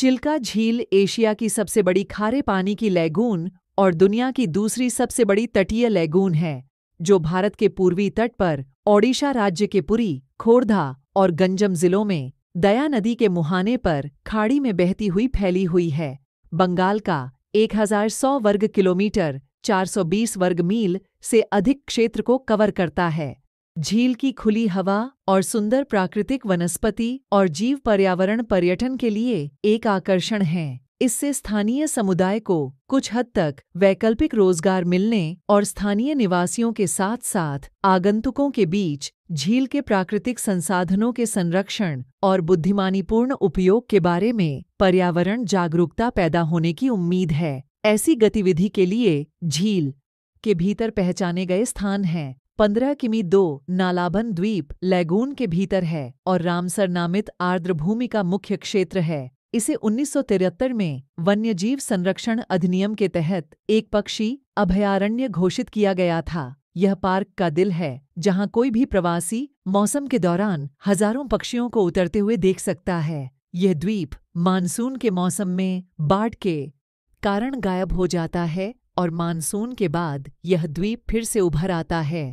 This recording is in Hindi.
चिल्का झील एशिया की सबसे बड़ी खारे पानी की लैगून और दुनिया की दूसरी सबसे बड़ी तटीय लैगून है जो भारत के पूर्वी तट पर ओडिशा राज्य के पुरी खोरधा और गंजम जिलों में दया नदी के मुहाने पर खाड़ी में बहती हुई फैली हुई है बंगाल का 1100 वर्ग किलोमीटर 420 वर्ग मील से अधिक क्षेत्र को कवर करता है झील की खुली हवा और सुंदर प्राकृतिक वनस्पति और जीव पर्यावरण पर्यटन के लिए एक आकर्षण है इससे स्थानीय समुदाय को कुछ हद तक वैकल्पिक रोजगार मिलने और स्थानीय निवासियों के साथ साथ आगंतुकों के बीच झील के प्राकृतिक संसाधनों के संरक्षण और बुद्धिमानीपूर्ण उपयोग के बारे में पर्यावरण जागरूकता पैदा होने की उम्मीद है ऐसी गतिविधि के लिए झील के भीतर पहचाने गए स्थान हैं पंद्रह किमी दो नालाबन द्वीप लैगून के भीतर है और रामसर नामित आर्द्रभूमि का मुख्य क्षेत्र है इसे 1973 में वन्यजीव संरक्षण अधिनियम के तहत एक पक्षी अभयारण्य घोषित किया गया था यह पार्क का दिल है जहां कोई भी प्रवासी मौसम के दौरान हजारों पक्षियों को उतरते हुए देख सकता है यह द्वीप मानसून के मौसम में बाढ़ के कारण गायब हो जाता है और मानसून के बाद यह द्वीप फिर से उभर आता है